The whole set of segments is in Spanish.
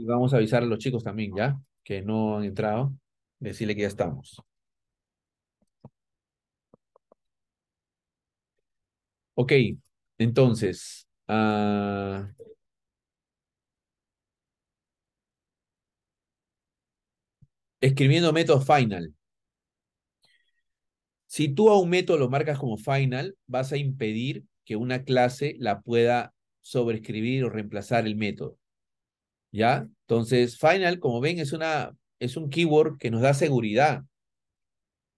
Y vamos a avisar a los chicos también, ¿ya? Que no han entrado. Decirle que ya estamos. Ok, entonces. Ah, escribiendo método final. Si tú a un método lo marcas como final, vas a impedir que una clase la pueda sobreescribir o reemplazar el método. ¿Ya? Entonces, final, como ven, es, una, es un keyword que nos da seguridad.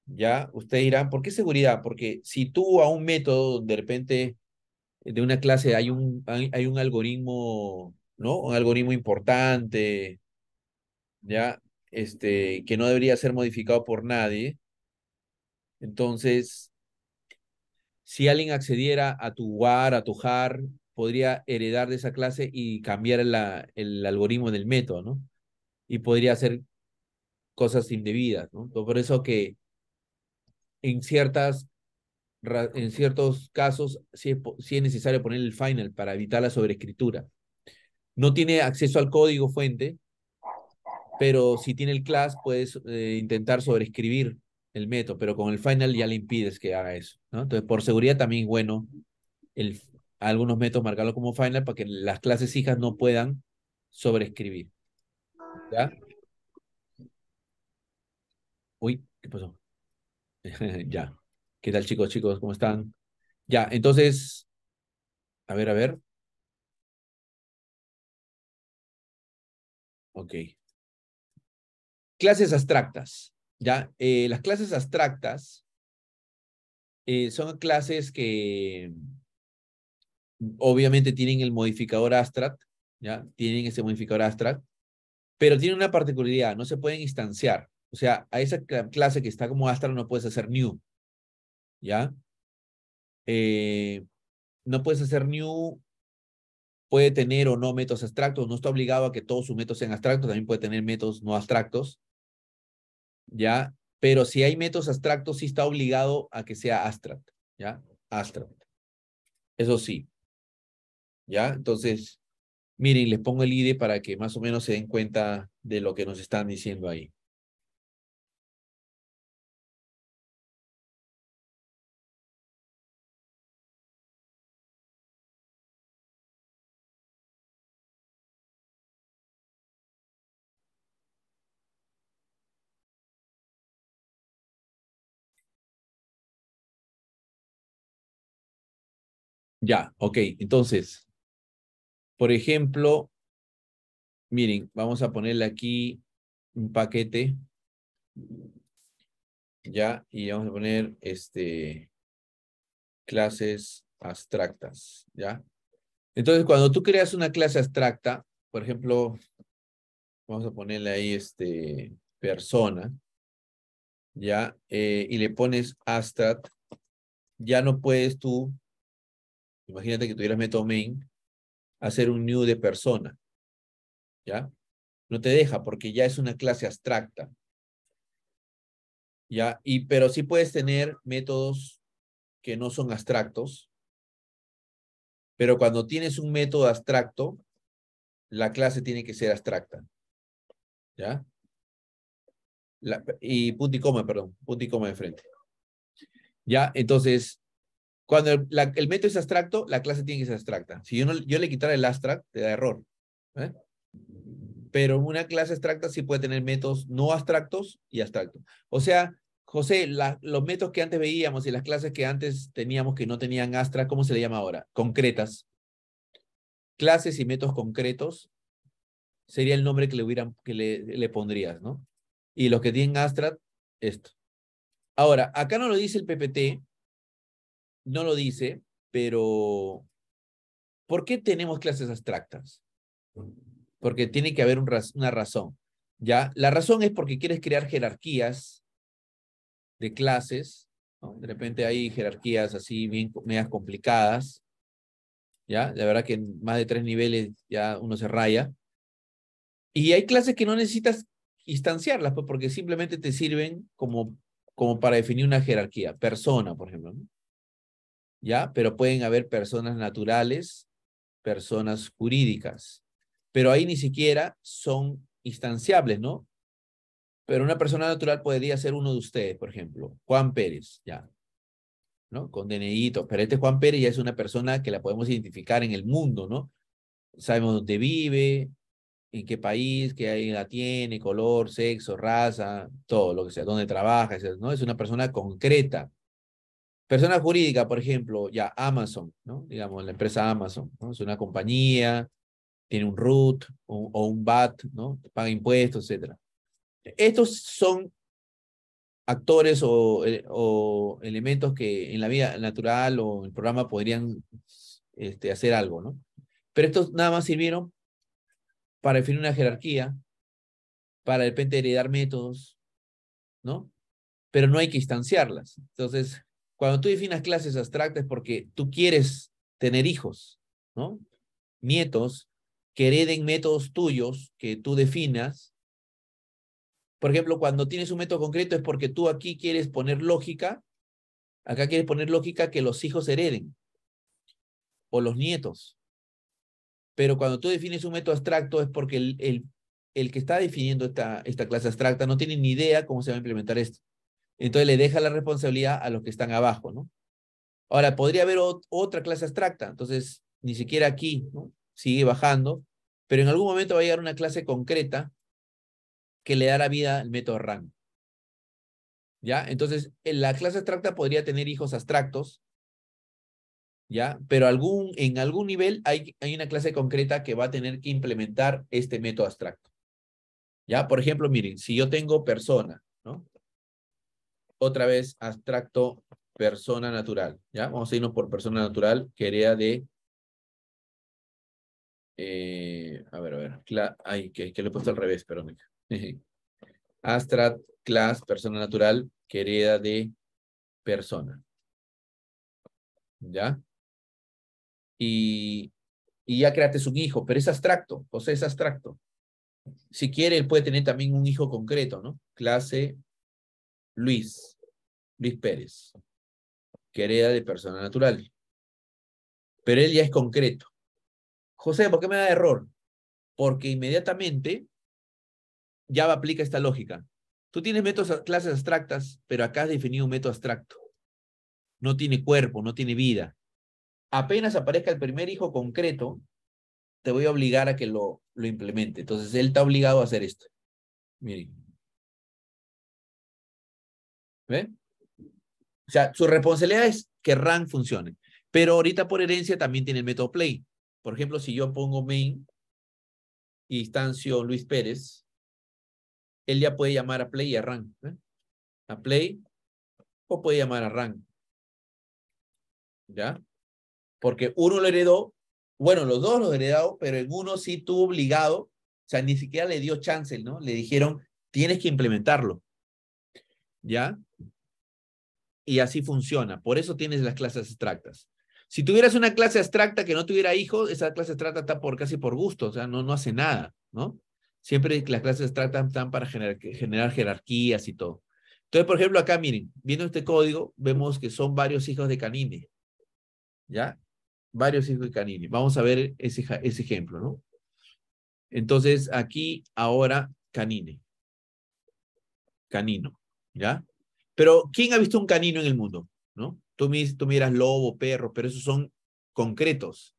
¿Ya? Ustedes dirán, ¿por qué seguridad? Porque si tú a un método de repente de una clase hay un, hay, un algoritmo, ¿no? Un algoritmo importante, ¿ya? Este, que no debería ser modificado por nadie. Entonces, si alguien accediera a tu WAR, a tu HAR, podría heredar de esa clase y cambiar el algoritmo del método, ¿no? Y podría hacer cosas indebidas, ¿no? Por eso que en ciertas en ciertos casos sí es, necesario poner el final para evitar la sobreescritura. No tiene acceso al código fuente, pero si tiene el class puedes eh, intentar sobreescribir el método, pero con el final ya le impides que haga eso. ¿no? Entonces, por seguridad también bueno el, algunos métodos marcarlo como final para que las clases hijas no puedan sobreescribir. ¿Ya? Uy, ¿qué pasó? ya. ¿Qué tal chicos, chicos? ¿Cómo están? Ya, entonces, a ver, a ver. Ok. Clases abstractas. Ya, eh, las clases abstractas eh, son clases que obviamente tienen el modificador Abstract, ¿ya? Tienen ese modificador Abstract, pero tiene una particularidad, no se pueden instanciar. O sea, a esa clase que está como Abstract no puedes hacer new, ¿ya? Eh, no puedes hacer new, puede tener o no métodos abstractos, no está obligado a que todos sus métodos sean abstractos, también puede tener métodos no abstractos, ¿ya? Pero si hay métodos abstractos, sí está obligado a que sea abstract, ¿ya? Abstract. Eso sí. ¿Ya? Entonces, miren, les pongo el ID para que más o menos se den cuenta de lo que nos están diciendo ahí. Ya, okay, entonces, por ejemplo, miren, vamos a ponerle aquí un paquete. Ya, y vamos a poner este clases abstractas, ¿ya? Entonces, cuando tú creas una clase abstracta, por ejemplo, vamos a ponerle ahí este persona, ¿ya? Eh, y le pones abstract, ya no puedes tú, imagínate que tuvieras método main, hacer un new de persona. ¿Ya? No te deja porque ya es una clase abstracta. ¿Ya? Y, pero sí puedes tener métodos que no son abstractos. Pero cuando tienes un método abstracto, la clase tiene que ser abstracta. ¿Ya? y punto y coma, perdón, punto y coma de frente. Ya, entonces, cuando el, método es abstracto, la clase tiene que ser abstracta. Si yo, no, yo le quitara el abstract, te da error. ¿eh? Pero una clase abstracta sí puede tener métodos no abstractos y abstractos. O sea, José, los métodos que antes veíamos y las clases que antes teníamos que no tenían abstract, ¿cómo se le llama ahora? Concretas. Clases y métodos concretos sería el nombre que le, hubieran, que le, le pondrías, ¿no? Y los que tienen abstract, esto. Ahora, acá no lo dice el PPT, no lo dice, pero ¿por qué tenemos clases abstractas? Porque tiene que haber una razón. ¿ya? La razón es porque quieres crear jerarquías de clases. De repente hay jerarquías así bien medias complicadas. ¿ya? La verdad que en más de tres niveles ya uno se raya. Y hay clases que no necesitas instanciarlas, pues, porque simplemente te sirven como, como para definir una jerarquía. Persona, por ejemplo. ¿no? Pero pueden haber personas naturales, personas jurídicas, pero ahí ni siquiera son instanciables, ¿no? Pero una persona natural podría ser uno de ustedes, por ejemplo, Juan Pérez, ya, ¿no? Con DNIito, pero este Juan Pérez ya es una persona que la podemos identificar en el mundo, ¿no? Sabemos dónde vive, en qué país, qué edad tiene, color, sexo, raza, todo lo que sea, dónde trabaja, ¿no? Es una persona concreta, Persona jurídica, por ejemplo, ya Amazon, Digamos, la empresa Amazon, ¿no? Es una compañía, tiene un root o, un VAT, ¿no? Paga impuestos, etc. Estos son actores eh, o, elementos que en la vida natural o en el programa podrían este, hacer algo, ¿no? Pero estos nada más sirvieron para definir una jerarquía, para de repente heredar métodos, ¿no? Pero no hay que instanciarlas. Entonces, cuando tú definas clases abstractas es porque tú quieres tener hijos, ¿no? Nietos que hereden métodos tuyos que tú definas. Por ejemplo, cuando tienes un método concreto es porque tú aquí quieres poner lógica, acá quieres poner lógica que los hijos hereden o los nietos. Pero cuando tú defines un método abstracto es porque el, el, el que está definiendo esta, esta clase abstracta no tiene ni idea cómo se va a implementar esto. Entonces le deja la responsabilidad a los que están abajo, ¿no? Ahora, podría haber otra clase abstracta, entonces ni siquiera aquí, ¿no? Sigue bajando, pero en algún momento va a llegar una clase concreta que le dará vida al método RAM. ¿Ya? Entonces, la clase abstracta podría tener hijos abstractos, ¿ya? Pero en algún nivel hay, hay una clase concreta que va a tener que implementar este método abstracto. ¿Ya? Por ejemplo, miren, si yo tengo persona, ¿no? otra vez abstracto persona natural, ¿ya? Vamos a irnos por persona natural que de... Eh, a ver, a ver, cla ay, que, que, lo he puesto al revés, perdón. abstract class, persona natural, querida de persona. ¿Ya? Y, ya creaste su hijo, pero es abstracto, o sea, es abstracto. Si quiere, él puede tener también un hijo concreto, ¿no? Clase Luis, Luis Pérez, que de persona natural. Pero él ya es concreto. José, ¿por qué me da error? Porque inmediatamente ya aplica esta lógica. Tú tienes métodos, clases abstractas, pero acá has definido un método abstracto. No tiene cuerpo, no tiene vida. Apenas aparezca el primer hijo concreto, te voy a obligar a que lo, lo implemente. Entonces, él está obligado a hacer esto. Miren. ¿Ven? O sea, su responsabilidad es que RAN funcione. Pero ahorita por herencia también tiene el método play. Por ejemplo, si yo pongo main y instancio Luis Pérez, él ya puede llamar a play y a RAN. ¿eh? A play o puede llamar a RAN. ¿Ya? Porque uno lo heredó, bueno, los dos lo heredado, pero en uno sí tuvo obligado, o sea, ni siquiera le dio chance, ¿no? Le dijeron, tienes que implementarlo. ¿Ya? y así funciona. Por eso tienes las clases abstractas. Si tuvieras una clase abstracta que no tuviera hijos, esa clase abstracta está por, casi por gusto, o sea, no, no hace nada, ¿no? Siempre las clases abstractas están para generar, generar jerarquías y todo. Entonces, por ejemplo, acá miren, viendo este código, vemos que son varios hijos de canine. ¿Ya? Varios hijos de canine. Vamos a ver ese, ese ejemplo, ¿no? Entonces, aquí ahora canine. Canino, ¿ya? Pero ¿quién ha visto un canino en el mundo? ¿No? Tú, tú miras lobo, perro, pero esos son concretos.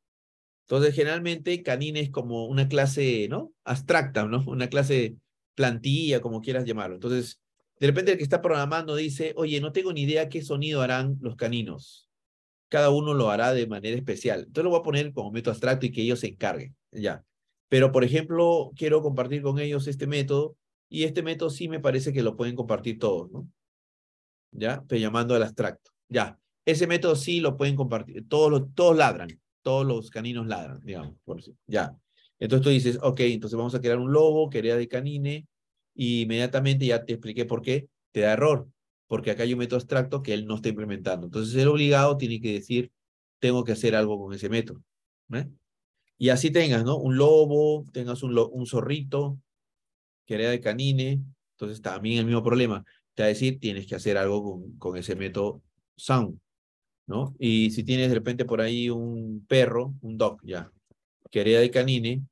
Entonces, generalmente, canina es como una clase, ¿no? Abstracta, ¿no? Una clase plantilla, como quieras llamarlo. Entonces, de repente el que está programando dice, oye, no tengo ni idea qué sonido harán los caninos. Cada uno lo hará de manera especial. Entonces lo voy a poner como método abstracto y que ellos se encarguen. Ya. Pero, por ejemplo, quiero compartir con ellos este método y este método sí me parece que lo pueden compartir todos, ¿no? ¿ya? Pero llamando al abstracto. Ya, ese método sí lo pueden compartir. Todos, los, todos ladran, todos los caninos ladran, digamos. Ya. Entonces tú dices, ok, entonces vamos a crear un lobo que de canine y inmediatamente ya te expliqué por qué te da error, porque acá hay un método abstracto que él no está implementando. Entonces el obligado tiene que decir, tengo que hacer algo con ese método. Y así tengas, ¿no? Un lobo, tengas un, un zorrito que de canine, entonces también el mismo problema te va a decir, tienes que hacer algo con, ese método sound, ¿no? Y si tienes de repente por ahí un perro, un dog, ya, que haría de canine,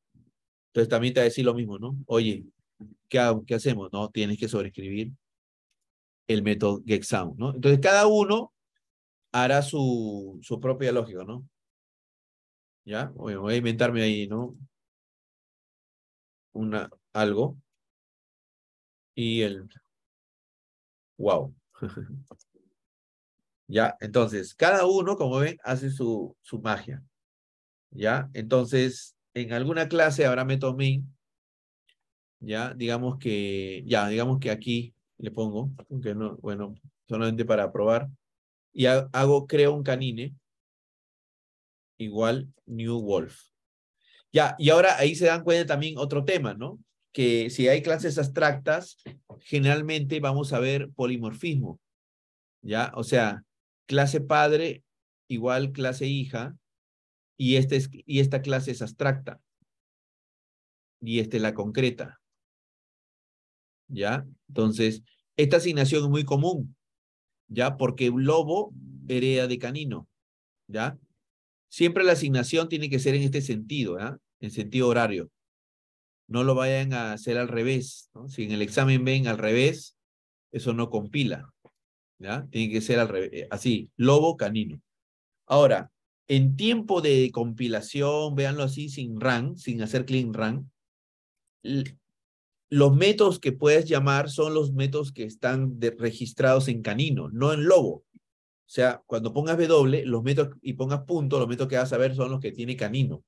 entonces también te va a decir lo mismo, ¿no? Oye, ¿qué, qué hacemos? No, tienes que sobreescribir el método get sound, ¿no? Entonces cada uno hará su, su propia lógica, ¿no? Ya, voy a inventarme ahí, ¿no? Una, algo. Y el Wow. ya, entonces, cada uno, como ven, hace su, su magia. Ya, entonces, en alguna clase habrá método min. Ya, digamos que, ya, digamos que aquí le pongo, aunque no, bueno, solamente para probar. Y hago, creo un canine igual New Wolf. Ya, y ahora ahí se dan cuenta también otro tema, ¿no? que si hay clases abstractas, generalmente vamos a ver polimorfismo. ¿Ya? O sea, clase padre igual clase hija y, este es, y esta clase es abstracta y esta es la concreta. ¿Ya? Entonces, esta asignación es muy común, ¿ya? Porque lobo hereda de canino, ¿ya? Siempre la asignación tiene que ser en este sentido, ¿ya? En sentido horario no lo vayan a hacer al revés. Si en el examen ven al revés, eso no compila. ¿ya? Tiene que ser al revés, eh, así, lobo canino. Ahora, en tiempo de compilación, véanlo así, sin run, sin hacer clean run, los métodos que puedes llamar son los métodos que están registrados en canino, no en lobo. O sea, cuando pongas W los métodos, y pongas punto, los métodos que vas a ver son los que tiene canino,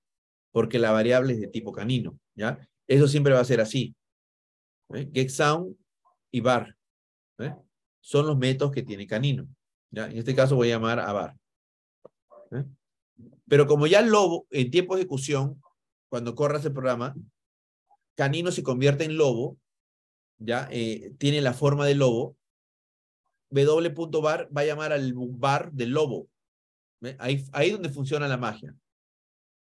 porque la variable es de tipo canino, ¿ya? Eso siempre va a ser así. ¿eh? GetSound Sound y Bar ¿eh? son los métodos que tiene Canino. ¿ya? En este caso voy a llamar a Bar. ¿eh? Pero como ya el lobo, en tiempo de ejecución, cuando corras el programa, Canino se convierte en lobo, ya tiene la forma de lobo. W.bar va a llamar al bar del lobo. Ahí, ahí es donde funciona la magia.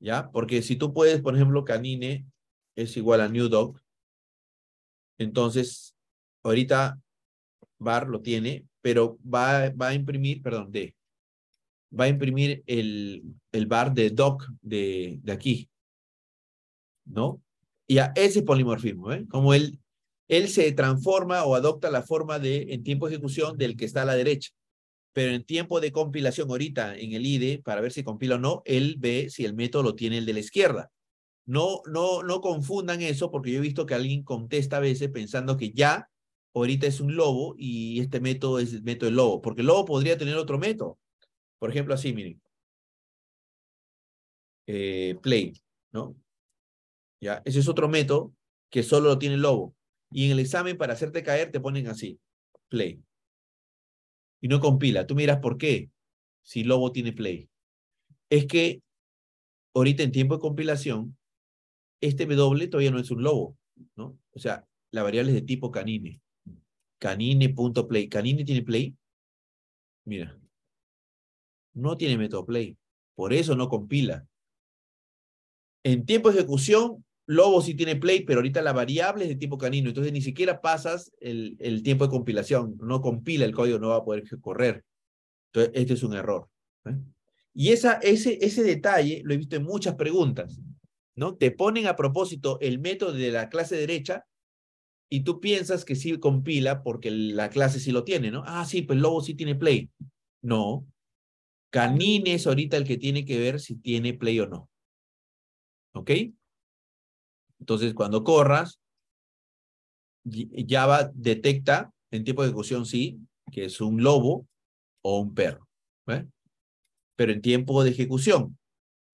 ¿Ya? Porque si tú puedes, por ejemplo, canine es igual a new dog. Entonces, ahorita bar lo tiene, pero va, va a imprimir, perdón, va a imprimir el, el bar de doc de, de aquí, ¿no? Y a ese polimorfismo, ¿eh? Como él, él se transforma o adopta la forma de, en tiempo de ejecución del que está a la derecha. Pero en tiempo de compilación, ahorita en el IDE, para ver si compila o no, él ve si el método lo tiene el de la izquierda. No, no, no confundan eso, porque yo he visto que alguien contesta a veces pensando que ya ahorita es un lobo y este método es el método del lobo, porque el lobo podría tener otro método. Por ejemplo, así, miren. Eh, play, ¿no? Ya, ese es otro método que solo lo tiene el lobo. Y en el examen, para hacerte caer, te ponen así, play. Y no compila. Tú miras por qué, si lobo tiene play. Es que ahorita en tiempo de compilación, este W todavía no es un lobo, ¿no? O sea, la variable es de tipo canine. Canine.play. ¿Canine tiene play? Mira. No tiene método play Por eso no compila. En tiempo de ejecución, Lobo sí tiene play, pero ahorita la variable es de tipo canino. Entonces ni siquiera pasas el, tiempo de compilación. No compila el código, no va a poder correr. Entonces, este es un error. ¿eh? Y ese, ese detalle lo he visto en muchas preguntas. ¿no? Te ponen a propósito el método de la clase derecha y tú piensas que sí compila porque la clase sí lo tiene, ¿no? Ah, sí, pues Lobo sí tiene play. No. Canine es ahorita el que tiene que ver si tiene play o no. ¿Ok? Entonces, cuando corras, Java detecta en tiempo de ejecución sí, que es un lobo o un perro. ¿eh? Pero en tiempo de ejecución.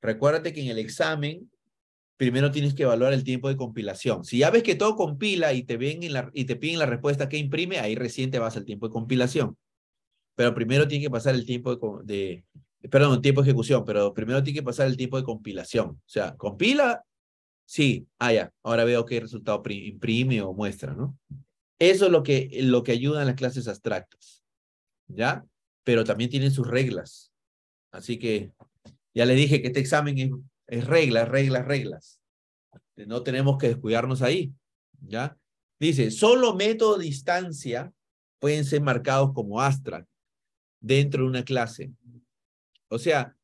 Recuérdate que en el examen primero tienes que evaluar el tiempo de compilación. Si ya ves que todo compila y te, ven en la, y te piden la respuesta que imprime, ahí recién te vas al tiempo de compilación. Pero primero tiene que pasar el tiempo de, perdón, el tiempo de ejecución, pero primero tiene que pasar el tiempo de compilación. O sea, compila, sí, ah, ya, ahora veo qué resultado imprime o muestra, ¿no? Eso es lo que, lo que ayuda en las clases abstractas, ¿ya? Pero también tienen sus reglas. Así que ya le dije que este examen es es reglas, reglas, reglas. No tenemos que descuidarnos ahí, ¿ya? Dice, solo método distancia pueden ser marcados como abstract dentro de una clase. O sea,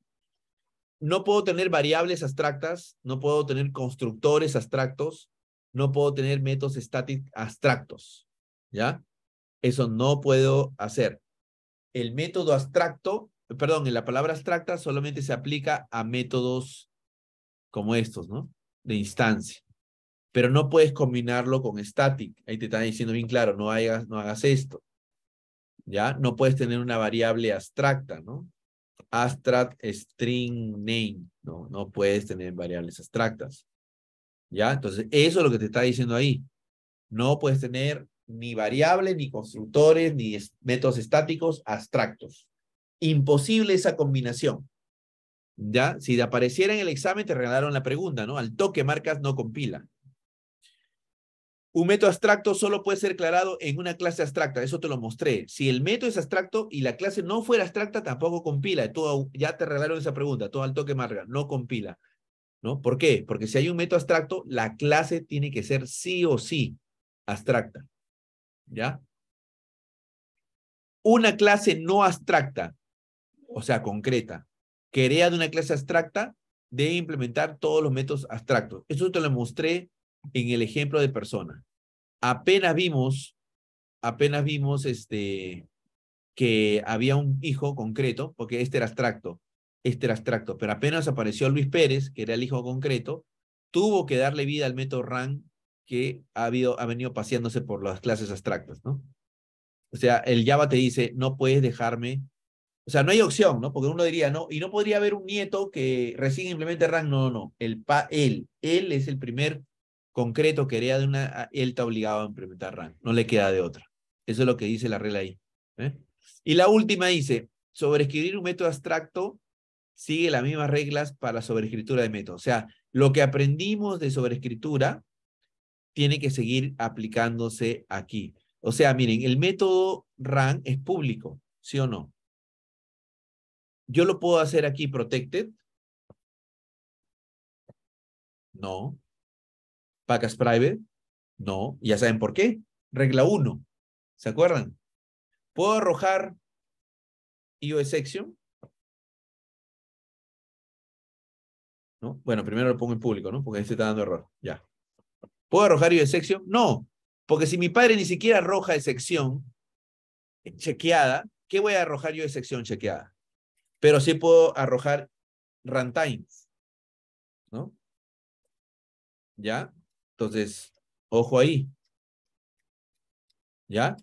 no puedo tener variables abstractas, no puedo tener constructores abstractos, no puedo tener métodos static abstractos, ¿ya? Eso no puedo hacer. El método abstracto, perdón, en la palabra abstracta solamente se aplica a métodos como estos, ¿no? De instancia. Pero no puedes combinarlo con static. Ahí te están diciendo bien claro, no hagas, no hagas esto. ¿Ya? No puedes tener una variable abstracta, ¿no? Abstract string name, ¿no? No puedes tener variables abstractas. ¿Ya? Entonces, eso es lo que te está diciendo ahí. No puedes tener ni variables, ni constructores, ni métodos estáticos abstractos. Imposible esa combinación. ¿ya? Si apareciera en el examen, te regalaron la pregunta, ¿no? Al toque marcas no compila. Un método abstracto solo puede ser declarado en una clase abstracta, eso te lo mostré. Si el método es abstracto y la clase no fuera abstracta, tampoco compila. ya te regalaron esa pregunta, todo al toque marca, no compila. ¿No? ¿Por qué? Porque si hay un método abstracto, la clase tiene que ser sí o sí abstracta. ¿Ya? Una clase no abstracta, o sea, concreta, Quería de una clase abstracta de implementar todos los métodos abstractos. Eso te lo mostré en el ejemplo de persona. Apenas vimos, apenas vimos este, que había un hijo concreto, porque este era abstracto, este era abstracto, pero apenas apareció Luis Pérez, que era el hijo concreto, tuvo que darle vida al método RAN que ha, ha venido paseándose por las clases abstractas, ¿no? O sea, el Java te dice, no puedes dejarme o sea, no hay opción, ¿no? Porque uno diría, no, y no podría haber un nieto que recién implemente RAN. no, no, no. El pa, él, él es el primer concreto que haría de una, ah, él está obligado a implementar RAN. no le queda de otra. Eso es lo que dice la regla ahí. ¿eh? Y la última dice, sobreescribir un método abstracto sigue las mismas reglas para la sobreescritura de método. O sea, lo que aprendimos de sobreescritura tiene que seguir aplicándose aquí. O sea, miren, el método RAN es público, ¿sí o no? yo lo puedo hacer aquí protected. No. Packas private. No. Ya saben por qué. Regla 1. ¿Se acuerdan? ¿Puedo arrojar iOS section? ¿No? Bueno, primero lo pongo en público, ¿no? Porque se está dando error. Ya. ¿Puedo arrojar iOS sección, No. Porque si mi padre ni siquiera arroja de sección chequeada, ¿qué voy a arrojar yo de sección chequeada? pero sí puedo arrojar runtime, ¿no? ¿Ya? Entonces, ojo ahí. ¿Ya?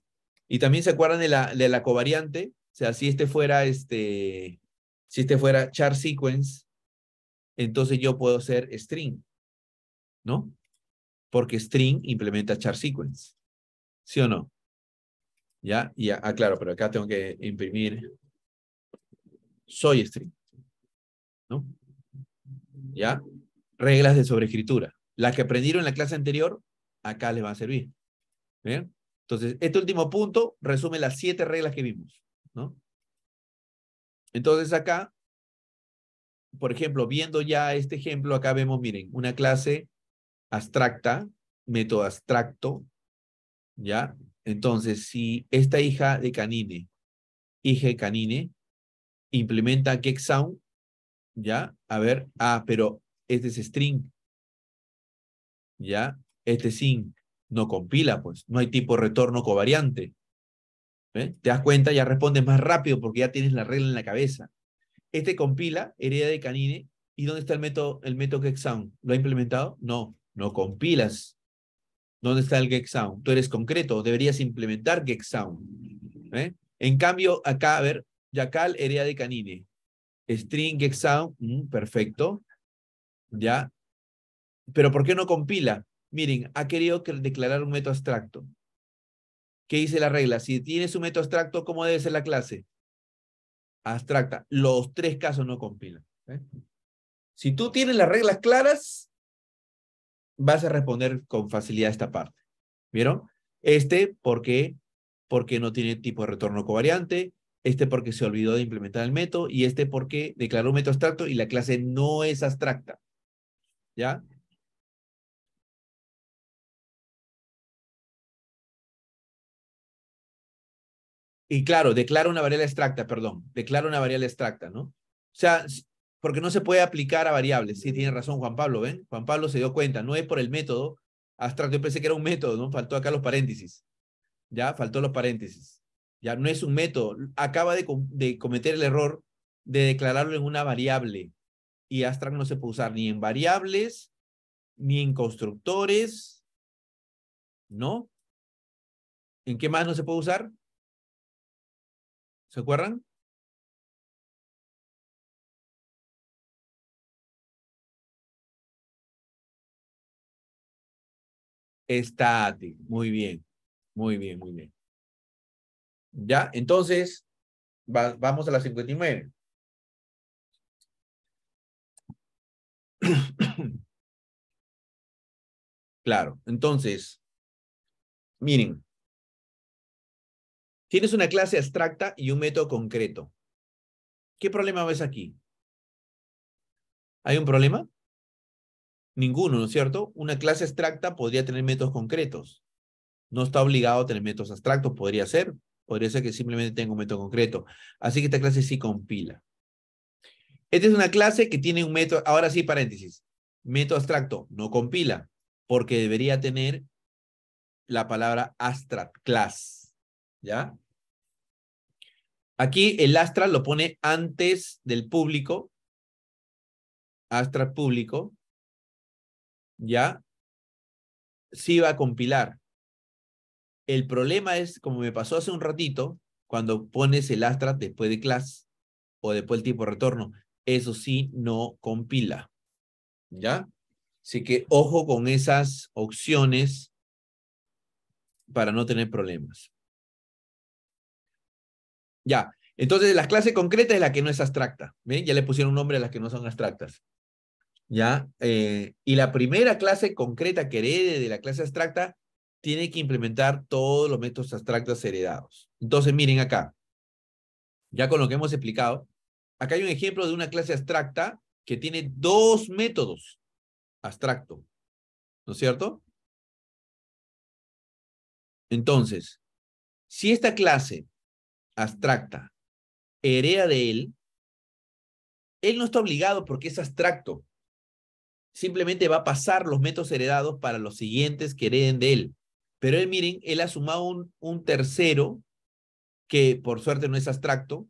Y también se acuerdan de la, de la covariante, o sea, si este fuera este, si este fuera char sequence, entonces yo puedo hacer string, ¿no? Porque string implementa char sequence, ¿sí o no? Ya, ya, ah, claro, pero acá tengo que imprimir soy string. ¿No? ¿Ya? Reglas de sobreescritura. Las que aprendieron en la clase anterior, acá les va a servir. ¿Bien? Entonces, este último punto resume las siete reglas que vimos, ¿no? Entonces, acá, por ejemplo, viendo ya este ejemplo, acá vemos, miren, una clase abstracta, método abstracto, ¿ya? Entonces, si esta hija de Canine, hija de Canine, implementa get sound, ¿ya? A ver, ah, pero este es string, ¿ya? Este sin no compila, pues, no hay tipo retorno covariante. Te das cuenta, ya respondes más rápido porque ya tienes la regla en la cabeza. Este compila, hereda de canine, ¿y dónde está el método, el método get sound? ¿Lo ha implementado? No, no compilas. ¿Dónde está el get sound? Tú eres concreto, deberías implementar get sound. En cambio, acá, a ver, Yacal, Erea de Canine. String, get mm, perfecto. ¿Ya? Pero ¿por qué no compila? Miren, ha querido declarar un método abstracto. ¿Qué dice la regla? Si tienes un método abstracto, ¿cómo debe ser la clase? Abstracta. Los tres casos no compilan. ¿eh? Si tú tienes las reglas claras, vas a responder con facilidad esta parte. ¿Vieron? Este, ¿por qué? Porque no tiene tipo de retorno covariante, este porque se olvidó de implementar el método y este porque declaró un método abstracto y la clase no es abstracta. ¿Ya? Y claro, declara una variable abstracta, perdón, declara una variable abstracta, ¿no? O sea, porque no se puede aplicar a variables. Sí, tiene razón Juan Pablo, ¿ven? Juan Pablo se dio cuenta, no es por el método abstracto, yo pensé que era un método, ¿no? Faltó acá los paréntesis. Ya, faltó los paréntesis. Ya no es un método. Acaba de, cometer el error de declararlo en una variable. Y astra no se puede usar ni en variables, ni en constructores, ¿no? ¿En qué más no se puede usar? ¿Se acuerdan? Static. Muy bien, muy bien, muy bien. ¿Ya? Entonces, vamos a la 59. Claro, entonces, miren, tienes una clase abstracta y un método concreto. ¿Qué problema ves aquí? ¿Hay un problema? Ninguno, ¿no es cierto? Una clase abstracta podría tener métodos concretos. No está obligado a tener métodos abstractos, podría ser, Podría ser que simplemente tenga un método concreto. Así que esta clase sí compila. Esta es una clase que tiene un método, ahora sí, paréntesis. Método abstracto, no compila, porque debería tener la palabra abstract class. ¿Ya? Aquí el astra lo pone antes del público. abstract público. ¿Ya? Sí va a compilar. El problema es, como me pasó hace un ratito, cuando pones el Astra después de class o después del tipo retorno, eso sí no compila. ¿Ya? Así que ojo con esas opciones para no tener problemas. Ya, entonces la clase concreta es la que no es abstracta. ¿ven? Ya le pusieron un nombre a las que no son abstractas. ¿Ya? Eh, y la primera clase concreta que herede de la clase abstracta tiene que implementar todos los métodos abstractos heredados. Entonces, miren acá, ya con lo que hemos explicado, acá hay un ejemplo de una clase abstracta que tiene dos métodos abstracto, ¿no es cierto? Entonces, si esta clase abstracta hereda de él, él no está obligado porque es abstracto. Simplemente va a pasar los métodos heredados para los siguientes que hereden de él. Pero él, miren, él ha sumado un, un tercero que por suerte no es abstracto,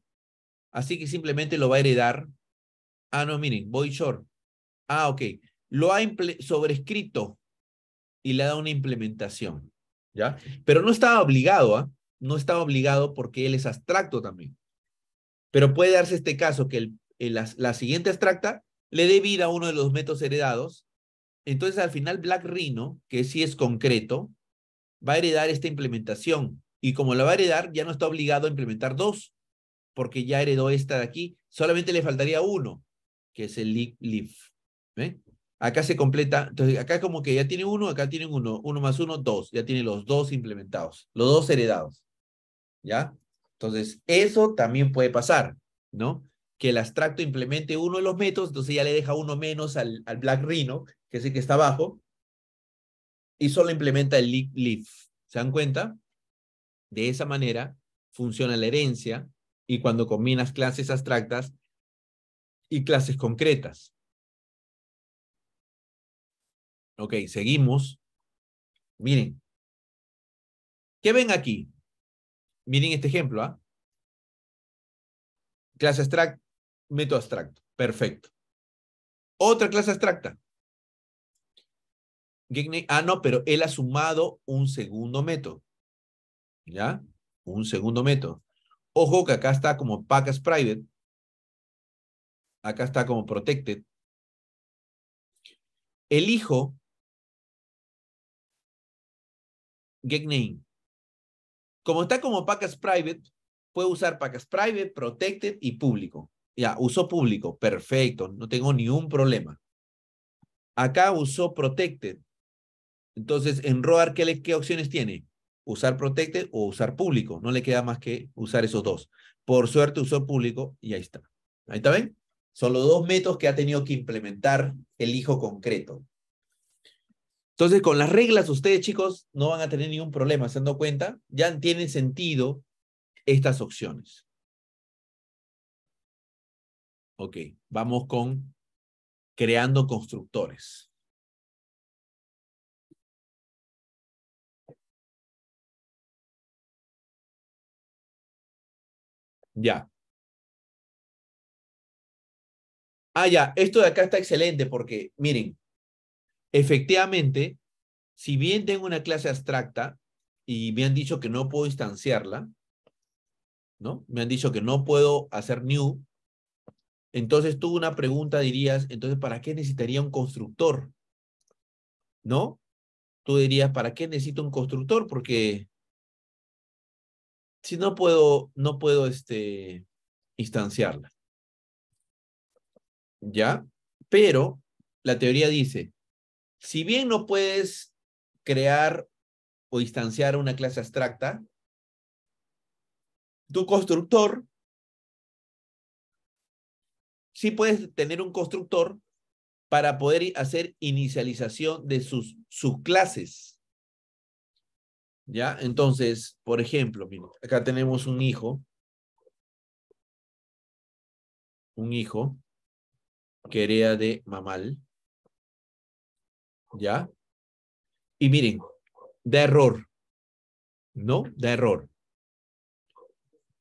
así que simplemente lo va a heredar. Ah, no, miren, Boy Short. Ah, ok. Lo ha sobrescrito y le ha dado una implementación, ¿ya? Pero no estaba obligado, ¿ah? No estaba obligado porque él es abstracto también. Pero puede darse este caso que la, la siguiente abstracta le dé vida a uno de los métodos heredados. Entonces, al final, Black Rhino, que sí es concreto, va a heredar esta implementación. Y como la va a heredar, ya no está obligado a implementar dos, porque ya heredó esta de aquí. Solamente le faltaría uno, que es el leaf. Acá se completa, entonces acá como que ya tiene uno, acá tiene uno, uno más uno, dos, ya tiene los dos implementados, los dos heredados, ¿ya? Entonces, eso también puede pasar, ¿no? Que el abstracto implemente uno de los métodos, entonces ya le deja uno menos al, al Black Rhino, que es el que está abajo, y solo implementa el leaf. ¿Se dan cuenta? De esa manera funciona la herencia y cuando combinas clases abstractas y clases concretas. Ok, seguimos. Miren. ¿Qué ven aquí? Miren este ejemplo. ¿ah? Clase abstracta, método abstracto. Perfecto. Otra clase abstracta ah, no, pero él ha sumado un segundo método. ¿Ya? Un segundo método. Ojo que acá está como Packers private. Acá está como protected. Elijo hijo Como está como Packers private, puedo usar Packers private, protected y público. Ya, usó público. Perfecto. No tengo ningún problema. Acá usó protected. Entonces, en ROAR, ¿qué, opciones tiene? Usar Protected o usar Público. No le queda más que usar esos dos. Por suerte usó Público y ahí está. Ahí está, ¿ven? Son los dos métodos que ha tenido que implementar el hijo concreto. Entonces, con las reglas, ustedes, chicos, no van a tener ningún problema. ¿Se cuenta? Ya tienen sentido estas opciones. Ok, vamos con creando constructores. Ya. Ah, ya, esto de acá está excelente porque, miren, efectivamente, si bien tengo una clase abstracta y me han dicho que no puedo instanciarla, ¿no? Me han dicho que no puedo hacer new, entonces tú una pregunta dirías, entonces, ¿para qué necesitaría un constructor? ¿No? Tú dirías, ¿para qué necesito un constructor? Porque si no puedo, no puedo este, instanciarla. ¿Ya? Pero la teoría dice, si bien no puedes crear o instanciar una clase abstracta, tu constructor, sí puedes tener un constructor para poder hacer inicialización de sus clases ¿Ya? Entonces, por ejemplo, miren acá tenemos un hijo. Un hijo quería de mamal. ¿Ya? Y miren, da error. ¿No? Da error.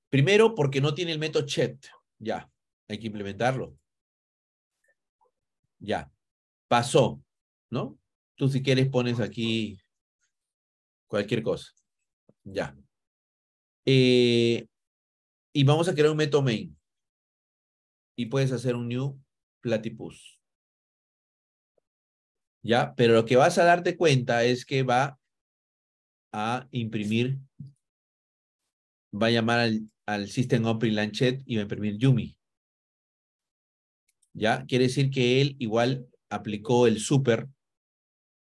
Primero, porque no tiene el método chat. Ya, hay que implementarlo. Ya, pasó, ¿no? Tú si quieres pones aquí cualquier cosa. Ya. Eh, y vamos a crear un meto main. Y puedes hacer un new platypus. ¿Ya? Pero lo que vas a darte cuenta es que va a imprimir, va a llamar al, al System Open Lanchet y va a imprimir Yumi. ¿Ya? Quiere decir que él igual aplicó el super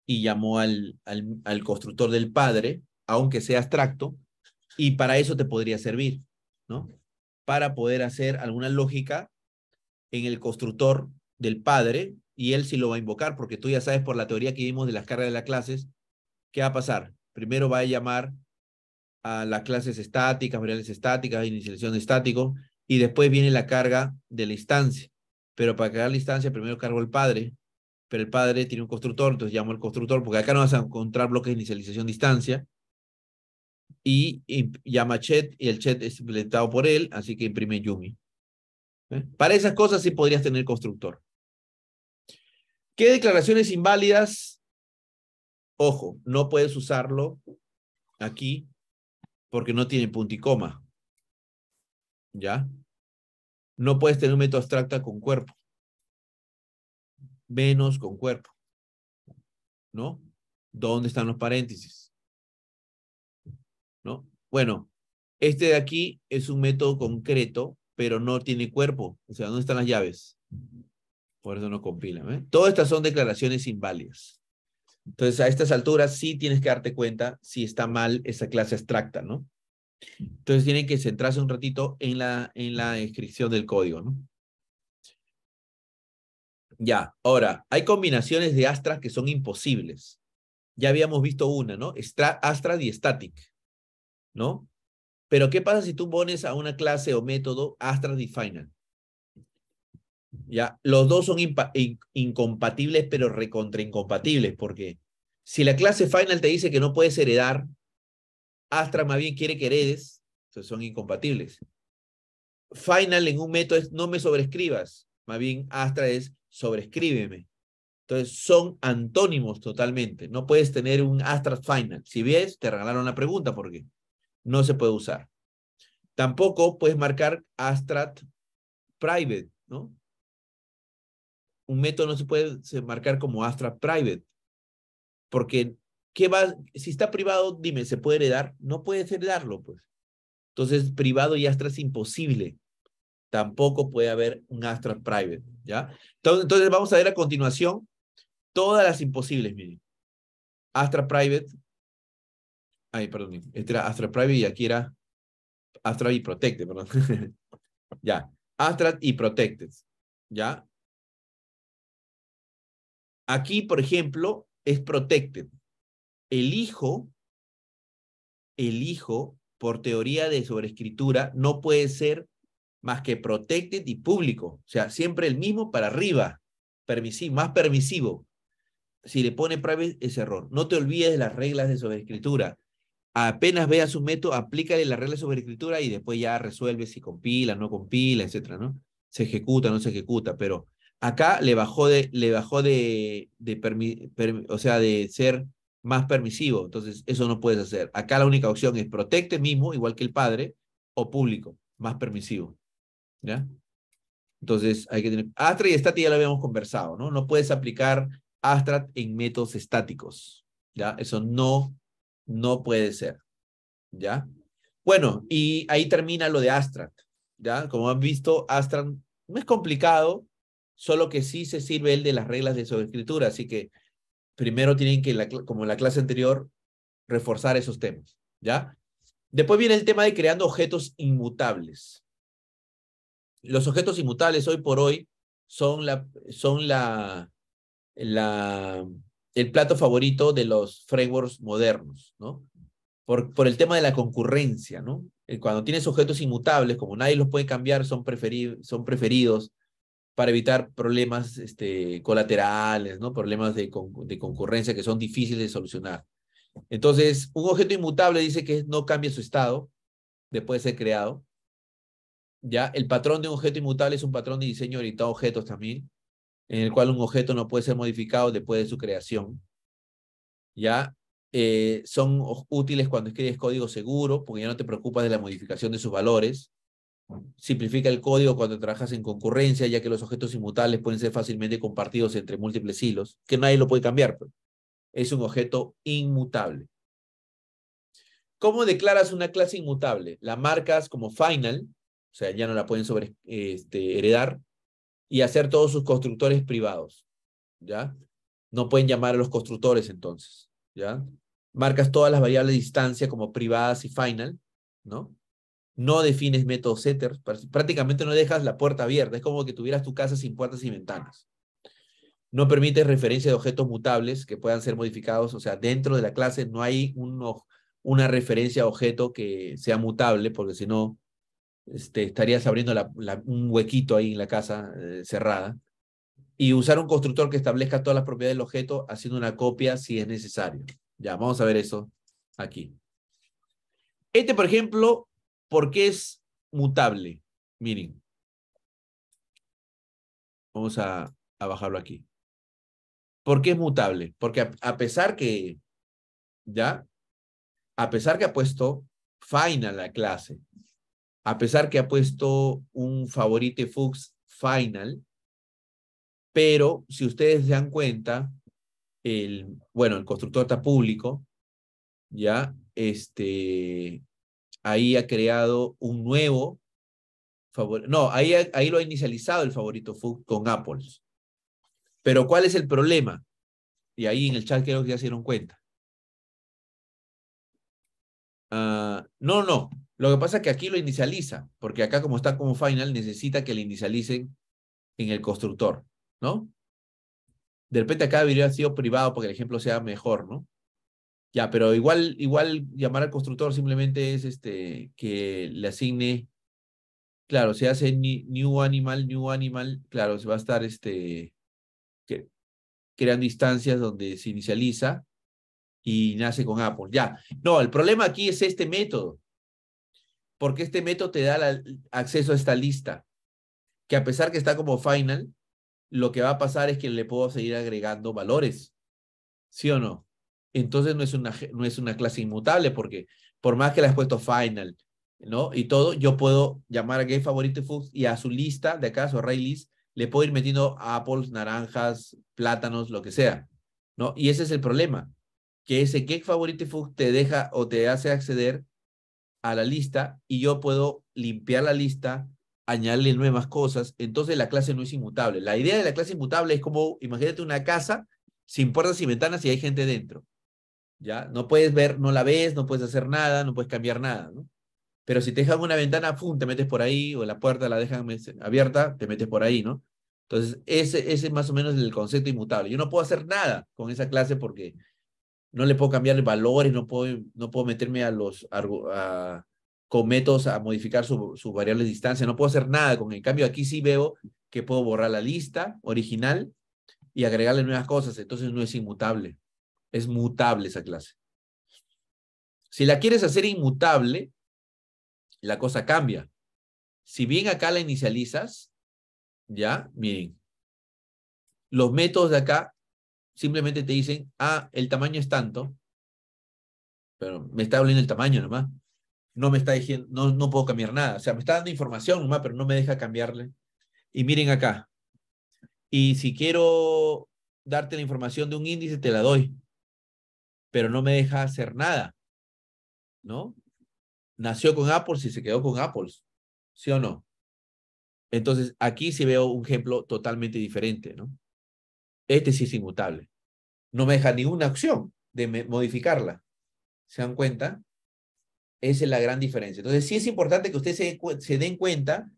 y llamó al, al, al constructor del padre, aunque sea abstracto, y para eso te podría servir, ¿no? Para poder hacer alguna lógica en el constructor del padre y él sí lo va a invocar, porque tú ya sabes por la teoría que vimos de las cargas de las clases, ¿qué va a pasar? Primero va a llamar a las clases estáticas, variables estáticas, inicialización de estático, y después viene la carga de la instancia. Pero para crear la instancia, primero cargo el padre, pero el padre tiene un constructor, entonces llamo al constructor, porque acá no vas a encontrar bloques de inicialización distancia. Y, llama a Chet y el Chet es implementado por él, así que imprime Yumi. ¿Eh? Para esas cosas sí podrías tener constructor. ¿Qué declaraciones inválidas? Ojo, no puedes usarlo aquí porque no tiene punto y coma. ¿Ya? No puedes tener un método abstracta con cuerpo menos con cuerpo. ¿No? ¿Dónde están los paréntesis? ¿No? Bueno, este de aquí es un método concreto, pero no tiene cuerpo. O sea, ¿dónde están las llaves? Por eso no compila, ¿eh? Todas estas son declaraciones inválidas. Entonces, a estas alturas sí tienes que darte cuenta si está mal esa clase abstracta, ¿no? Entonces, tienen que centrarse un ratito en la, en la descripción del código, ¿no? Ya, ahora, hay combinaciones de astras que son imposibles. Ya habíamos visto una, ¿no? Astra, y static, ¿no? Pero ¿qué pasa si tú pones a una clase o método astra y final? Ya, los dos son incompatibles, pero recontra incompatibles, porque si la clase final te dice que no puedes heredar, astra más bien quiere que heredes, entonces son incompatibles. Final en un método es no me sobrescribas, más bien, Astra es sobrescríbeme. Entonces, son antónimos totalmente. No puedes tener un Astra Final. Si ves, te regalaron la pregunta porque no se puede usar. Tampoco puedes marcar Astra Private, ¿no? Un método no se puede marcar como Astra Private. Porque, ¿qué va? Si está privado, dime, ¿se puede heredar? No puedes heredarlo, pues. Entonces, privado y Astra es imposible tampoco puede haber un Astra private, ¿ya? Entonces, vamos a ver a continuación todas las imposibles, miren. Astra Private, ay, perdón, este era Astra Private y aquí era Astra y Protected, perdón. ya, Astra y Protected, ¿ya? Aquí, por ejemplo, es Protected. El hijo, el hijo, por teoría de sobreescritura, no puede ser más que protected y público. O sea, siempre el mismo para arriba, permisivo, más permisivo. Si le pone private es error. No te olvides de las reglas de sobreescritura. Apenas veas su método, aplícale las reglas de sobreescritura y después ya resuelve si compila, no compila, etcétera, ¿no? Se ejecuta, no se ejecuta, pero acá le bajó de, le bajó de, o sea, de ser más permisivo. Entonces, eso no puedes hacer. Acá la única opción es protecte mismo, igual que el padre, o público, más permisivo. ¿Ya? Entonces, hay que tener... Astra y estática ya lo habíamos conversado, ¿no? No puedes aplicar Astra en métodos estáticos, ¿ya? Eso no, no puede ser, ¿ya? Bueno, y ahí termina lo de Astra, ¿ya? Como han visto, Astra no es complicado, solo que sí se sirve el de las reglas de sobreescritura, así que primero tienen que, como en la clase anterior, reforzar esos temas, ¿ya? Después viene el tema de creando objetos inmutables los objetos inmutables hoy por hoy son la, son la, el plato favorito de los frameworks modernos, ¿no? Por, por el tema de la concurrencia, ¿no? Eh, cuando tienes objetos inmutables, como nadie los puede cambiar, son, son preferidos para evitar problemas este, colaterales, ¿no? Problemas de, de concurrencia que son difíciles de solucionar. Entonces, un objeto inmutable dice que no cambia su estado después de ser creado. ¿ya? El patrón de un objeto inmutable es un patrón de diseño orientado a objetos también, en el cual un objeto no puede ser modificado después de su creación. ¿Ya? Eh, son útiles cuando escribes código seguro, porque ya no te preocupas de la modificación de sus valores. Simplifica el código cuando trabajas en concurrencia, ya que los objetos inmutables pueden ser fácilmente compartidos entre múltiples hilos, que nadie lo puede cambiar. Pues. es un objeto inmutable. ¿Cómo declaras una clase inmutable? La marcas como final o sea, ya no la pueden sobre, este, heredar, y hacer todos sus constructores privados, ¿ya? No pueden llamar a los constructores entonces, ¿ya? Marcas todas las variables de distancia como privadas y final, ¿no? No defines métodos setters, prácticamente no dejas la puerta abierta, es como que tuvieras tu casa sin puertas y ventanas. No permites referencia de objetos mutables que puedan ser modificados, o sea, dentro de la clase no hay una referencia a objeto que sea mutable, porque si no, este, estarías abriendo un huequito ahí en la casa eh, cerrada. Y usar un constructor que establezca todas las propiedades del objeto haciendo una copia si es necesario. Ya, vamos a ver eso aquí. Este, por ejemplo, ¿por qué es mutable? Miren. Vamos a, bajarlo aquí. ¿Por qué es mutable? Porque a, pesar que, ¿ya? A pesar que ha puesto final la clase, a pesar que ha puesto un favorite Fuchs final, pero si ustedes se dan cuenta, el, bueno, el constructor está público, ya, este, ahí ha creado un nuevo favorito, no, ahí, ahí lo ha inicializado el favorito Fuchs con Apple Pero ¿cuál es el problema? Y ahí en el chat creo que ya se dieron cuenta. Ah, no, no, lo que pasa es que aquí lo inicializa, porque acá como está como final, necesita que le inicialicen en el constructor, ¿no? De repente acá debería haber sido privado para que el ejemplo sea mejor, ¿no? Ya, pero igual, igual llamar al constructor simplemente es este, que le asigne, claro, se hace new animal, new animal, claro, se va a estar este, creando instancias donde se inicializa y nace con Apple. Ya, no, el problema aquí es este método porque este método te da acceso a esta lista, que a pesar que está como final, lo que va a pasar es que le puedo seguir agregando valores, ¿sí o no? Entonces no es una, no es una clase inmutable, porque por más que le has puesto final, ¿no? Y todo, yo puedo llamar a gay Favorite Foods y a su lista de acá, su le puedo ir metiendo apples, naranjas, plátanos, lo que sea, ¿no? Y ese es el problema, que ese Cake Favorite Food te deja o te hace acceder a la lista y yo puedo limpiar la lista, añadirle nuevas cosas, entonces la clase no es inmutable. La idea de la clase inmutable es como, imagínate una casa sin puertas y ventanas y hay gente dentro. ¿Ya? No puedes ver, no la ves, no puedes hacer nada, no puedes cambiar nada, ¿no? Pero si te dejan una ventana, ¡pum!, te metes por ahí, o la puerta la dejan abierta, te metes por ahí, ¿no? Entonces, ese, ese es más o menos el concepto inmutable. Yo no puedo hacer nada con esa clase porque no le puedo cambiar valores, no puedo, no puedo meterme a los con métodos a modificar sus su variables de distancia, no puedo hacer nada con el cambio, aquí sí veo que puedo borrar la lista original y agregarle nuevas cosas, entonces no es inmutable, es mutable esa clase. Si la quieres hacer inmutable, la cosa cambia. Si bien acá la inicializas, ya, miren, los métodos de acá simplemente te dicen, ah, el tamaño es tanto, pero me está hablando el tamaño nomás. No me está diciendo, no, no puedo cambiar nada. O sea, me está dando información nomás, pero no me deja cambiarle. Y miren acá. Y si quiero darte la información de un índice, te la doy, pero no me deja hacer nada. ¿No? Nació con Apple y se quedó con Apple. ¿Sí o no? Entonces, aquí sí veo un ejemplo totalmente diferente, ¿no? Este sí es inmutable. No me deja ninguna opción de modificarla. ¿Se dan cuenta? Esa es la gran diferencia. Entonces, sí es importante que ustedes se, den cuenta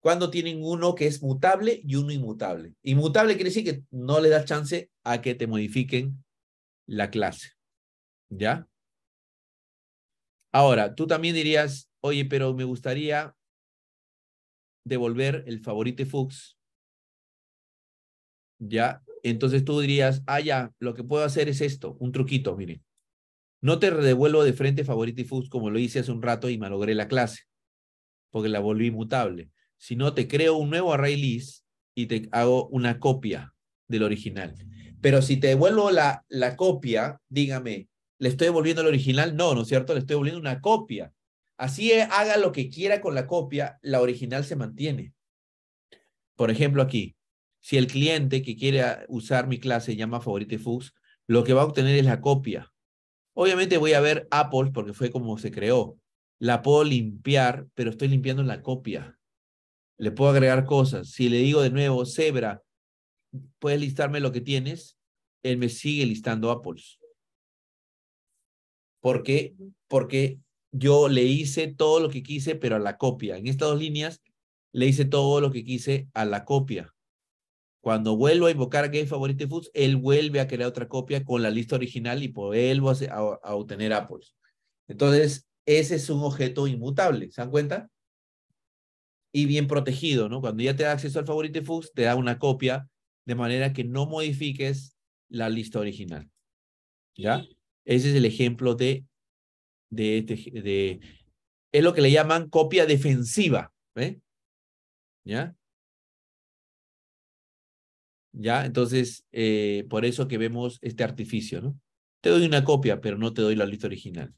cuando tienen uno que es mutable y uno inmutable. Inmutable quiere decir que no le das chance a que te modifiquen la clase. ¿Ya? Ahora, tú también dirías, oye, pero me gustaría devolver el favorito Fuchs. Ya, entonces tú dirías, ah, ya, lo que puedo hacer es esto, un truquito, miren. No te devuelvo de frente favorito como lo hice hace un rato y malogré la clase, porque la volví mutable, sino te creo un nuevo array list y te hago una copia del original. Pero si te devuelvo la, la copia, dígame, ¿le estoy devolviendo el original? No, ¿no es cierto? Le estoy devolviendo una copia. Así haga lo que quiera con la copia, la original se mantiene. Por ejemplo, aquí, si el cliente que quiere ah, usar mi clase llama Favorite Fuchs, lo que va a obtener es la copia. Obviamente voy a ver Apple porque fue como se creó. La puedo limpiar, pero estoy limpiando la copia. Le puedo agregar cosas. Si le digo de nuevo, Zebra, puedes listarme lo que tienes, él me sigue listando Apples. ¿Por qué? Porque yo le hice todo lo que quise, pero a la copia. En estas dos líneas, le hice todo lo que quise a la copia. Cuando vuelvo a invocar Game Favorite Foods, él vuelve a crear otra copia con la lista original y vuelvo a, a obtener apples. Entonces, ese es un objeto inmutable, ¿se dan cuenta? Y bien protegido, ¿no? Cuando ya te da acceso al Favorite Foods, te da una copia de manera que no modifiques la lista original. ¿Ya? Ese es el ejemplo de, de, este de, es lo que le llaman copia defensiva. ¿eh? ¿Ya? ¿ya? Entonces, eh, por eso que vemos este artificio, ¿no? Te doy una copia, pero no te doy la lista original.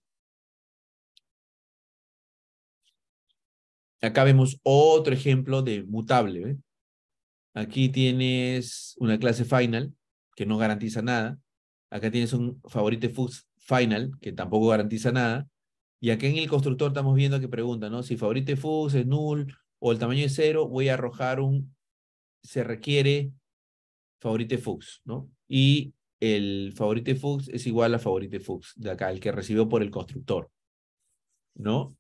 Acá vemos otro ejemplo de mutable. Aquí tienes una clase final que no garantiza nada. Acá tienes un favorite final que tampoco garantiza nada. Y acá en el constructor estamos viendo que pregunta, ¿no? Si favorite fux es null o el tamaño es cero, voy a arrojar un, se requiere favorite Fuchs, ¿no? Y el favorite Fuchs es igual a favorite Fuchs, de acá, el que recibió por el constructor, ¿no?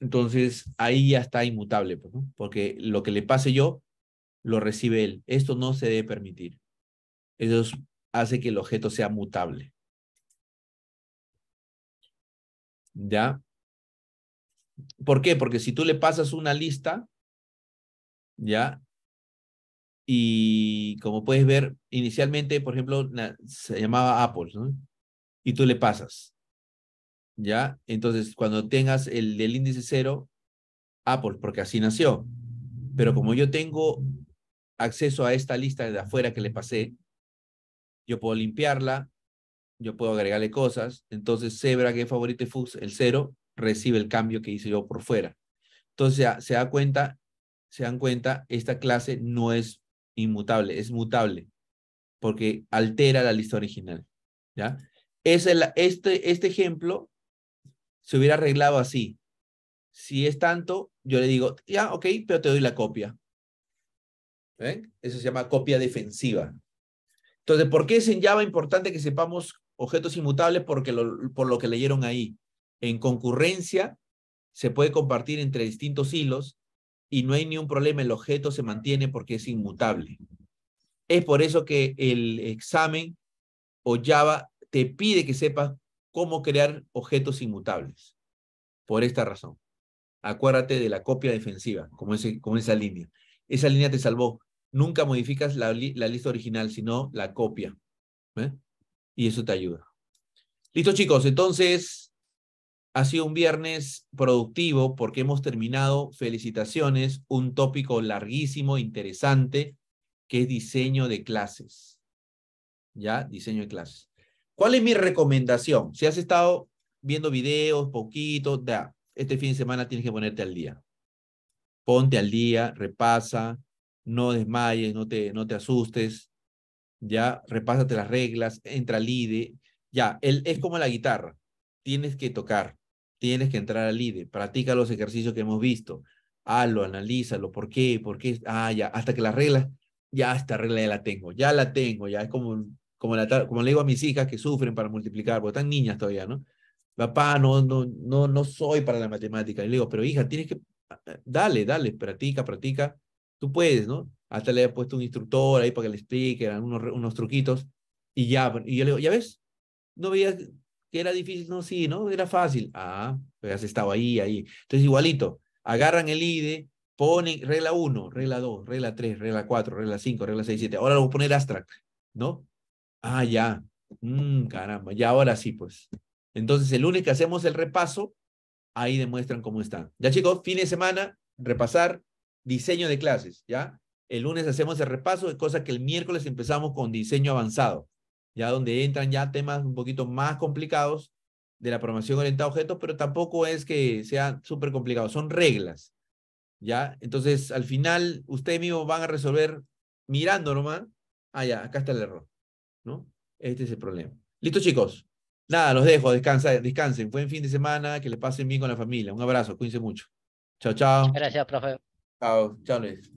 Entonces, ahí ya está inmutable, pues, ¿no? porque lo que le pase yo, lo recibe él. Esto no se debe permitir. Eso hace que el objeto sea mutable. ¿Ya? ¿Por qué? Porque si tú le pasas una lista, ¿ya? Y como puedes ver, inicialmente, por ejemplo, se llamaba Apple, Y tú le pasas. ¿Ya? Entonces, cuando tengas el del índice cero, Apple, porque así nació. Pero como yo tengo acceso a esta lista de afuera que le pasé, yo puedo limpiarla, yo puedo agregarle cosas. Entonces, Zebra, que es favorito de Fuchs, el cero, recibe el cambio que hice yo por fuera. Entonces, se da cuenta, se dan cuenta, esta clase no es inmutable, es mutable, porque altera la lista original. ¿ya? Es este, este ejemplo se hubiera arreglado así. Si es tanto, yo le digo, ya, ok, pero te doy la copia. ¿Ven? Eso se llama copia defensiva. Entonces, ¿por qué es en Java importante que sepamos objetos inmutables? Porque lo, por lo que leyeron ahí. En concurrencia se puede compartir entre distintos hilos y no hay ni un problema, el objeto se mantiene porque es inmutable. Es por eso que el examen o Java te pide que sepas cómo crear objetos inmutables. Por esta razón. Acuérdate de la copia defensiva, como, ese, como esa línea. Esa línea te salvó. Nunca modificas la, lista original, sino la copia. ¿eh? Y eso te ayuda. Listo, chicos. Entonces, ha sido un viernes productivo porque hemos terminado, felicitaciones, un tópico larguísimo, interesante, que es diseño de clases. ¿Ya? Diseño de clases. ¿Cuál es mi recomendación? Si has estado viendo videos, poquito, da, este fin de semana tienes que ponerte al día. Ponte al día, repasa, no desmayes, no te, no te asustes, ya, repásate las reglas, entra al IDE, ya, él, es como la guitarra, tienes que tocar, tienes que entrar al IDE, practica los ejercicios que hemos visto, hazlo, analízalo, ¿por qué? ¿Por qué? Ah, ya, hasta que las reglas, ya esta regla ya la tengo, ya la tengo, ya es como, como, como le digo a mis hijas que sufren para multiplicar, porque están niñas todavía, ¿no? Papá, no, no, no, no soy para la matemática. Y le digo, pero hija, tienes que, dale, dale, practica, practica, tú puedes, ¿no? Hasta le he puesto un instructor ahí para que le explique unos, unos truquitos y ya, y yo le digo, ya ves, no veías que era difícil, no, sí, no, era fácil. Ah, pues has estado ahí, ahí. Entonces, igualito, agarran el IDE, ponen regla 1, regla 2, regla 3, regla 4, regla 5, regla 6, 7. Ahora lo voy a poner abstract, ¿no? Ah, ya. Mmm, caramba, ya ahora sí, pues. Entonces, el lunes que hacemos el repaso, ahí demuestran cómo están. Ya, chicos, fin de semana, repasar diseño de clases, ¿ya? El lunes hacemos el repaso, cosa que el miércoles empezamos con diseño avanzado ya donde entran ya temas un poquito más complicados de la programación orientada a objetos, pero tampoco es que sea súper complicado, son reglas, ¿ya? Entonces, al final, ustedes mismos van a resolver mirando nomás, ah, ya, acá está el error, ¿no? Este es el problema. Listo, chicos. Nada, los dejo, descansen descansen. Buen fin de semana, que les pasen bien con la familia. Un abrazo, cuídense mucho. Chao, chao. Gracias, profe. Chao, chao Luis.